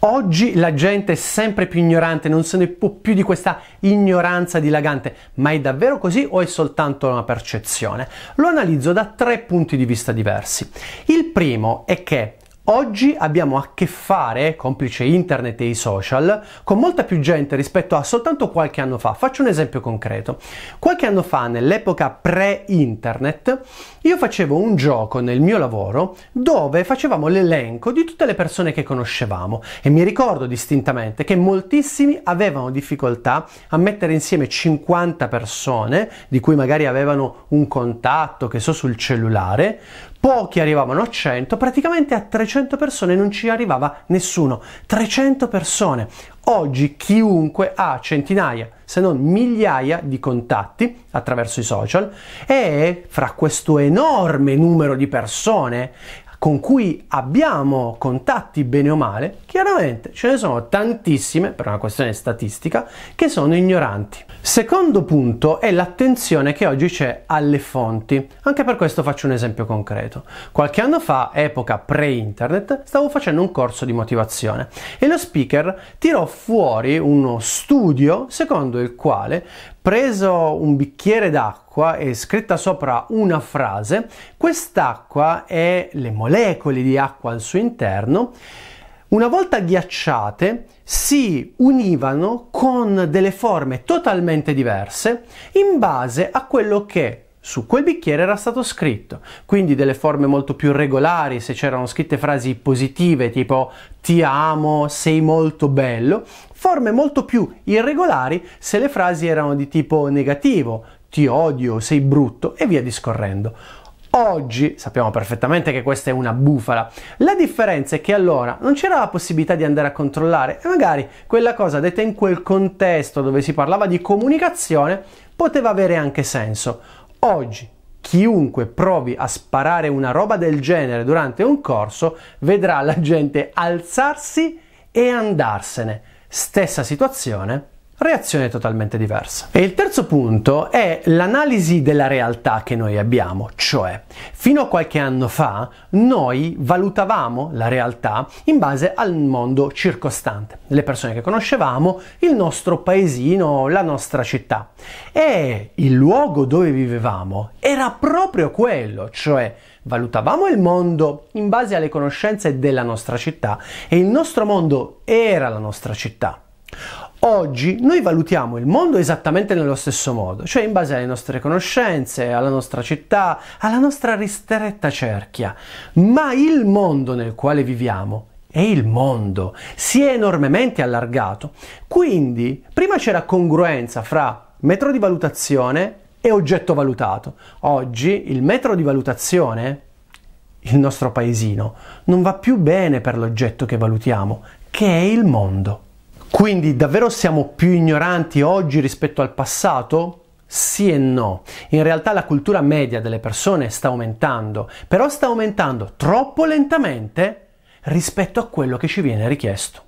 Oggi la gente è sempre più ignorante, non se ne può più di questa ignoranza dilagante, ma è davvero così o è soltanto una percezione? Lo analizzo da tre punti di vista diversi. Il primo è che Oggi abbiamo a che fare, complice internet e i social, con molta più gente rispetto a soltanto qualche anno fa. Faccio un esempio concreto. Qualche anno fa, nell'epoca pre-internet, io facevo un gioco nel mio lavoro dove facevamo l'elenco di tutte le persone che conoscevamo e mi ricordo distintamente che moltissimi avevano difficoltà a mettere insieme 50 persone, di cui magari avevano un contatto, che so, sul cellulare, pochi arrivavano a 100, praticamente a 300 200 persone non ci arrivava nessuno. 300 persone. Oggi chiunque ha centinaia, se non migliaia di contatti attraverso i social e fra questo enorme numero di persone con cui abbiamo contatti bene o male, chiaramente ce ne sono tantissime, per una questione statistica, che sono ignoranti. Secondo punto è l'attenzione che oggi c'è alle fonti. Anche per questo faccio un esempio concreto. Qualche anno fa, epoca pre-internet, stavo facendo un corso di motivazione e lo speaker tirò fuori uno studio secondo il quale preso un bicchiere d'acqua acqua e scritta sopra una frase, quest'acqua e le molecole di acqua al suo interno, una volta ghiacciate, si univano con delle forme totalmente diverse in base a quello che su quel bicchiere era stato scritto, quindi delle forme molto più regolari, se c'erano scritte frasi positive tipo ti amo, sei molto bello, forme molto più irregolari se le frasi erano di tipo negativo, ti odio, sei brutto e via discorrendo. Oggi sappiamo perfettamente che questa è una bufala. La differenza è che allora non c'era la possibilità di andare a controllare e magari quella cosa detta in quel contesto dove si parlava di comunicazione poteva avere anche senso. Oggi chiunque provi a sparare una roba del genere durante un corso vedrà la gente alzarsi e andarsene. Stessa situazione reazione totalmente diversa. E il terzo punto è l'analisi della realtà che noi abbiamo, cioè fino a qualche anno fa noi valutavamo la realtà in base al mondo circostante, le persone che conoscevamo, il nostro paesino, la nostra città e il luogo dove vivevamo era proprio quello, cioè valutavamo il mondo in base alle conoscenze della nostra città e il nostro mondo era la nostra città. Oggi noi valutiamo il mondo esattamente nello stesso modo, cioè in base alle nostre conoscenze, alla nostra città, alla nostra ristretta cerchia, ma il mondo nel quale viviamo è il mondo si è enormemente allargato. Quindi, prima c'era congruenza fra metro di valutazione e oggetto valutato. Oggi il metro di valutazione, il nostro paesino, non va più bene per l'oggetto che valutiamo, che è il mondo. Quindi davvero siamo più ignoranti oggi rispetto al passato? Sì e no. In realtà la cultura media delle persone sta aumentando, però sta aumentando troppo lentamente rispetto a quello che ci viene richiesto.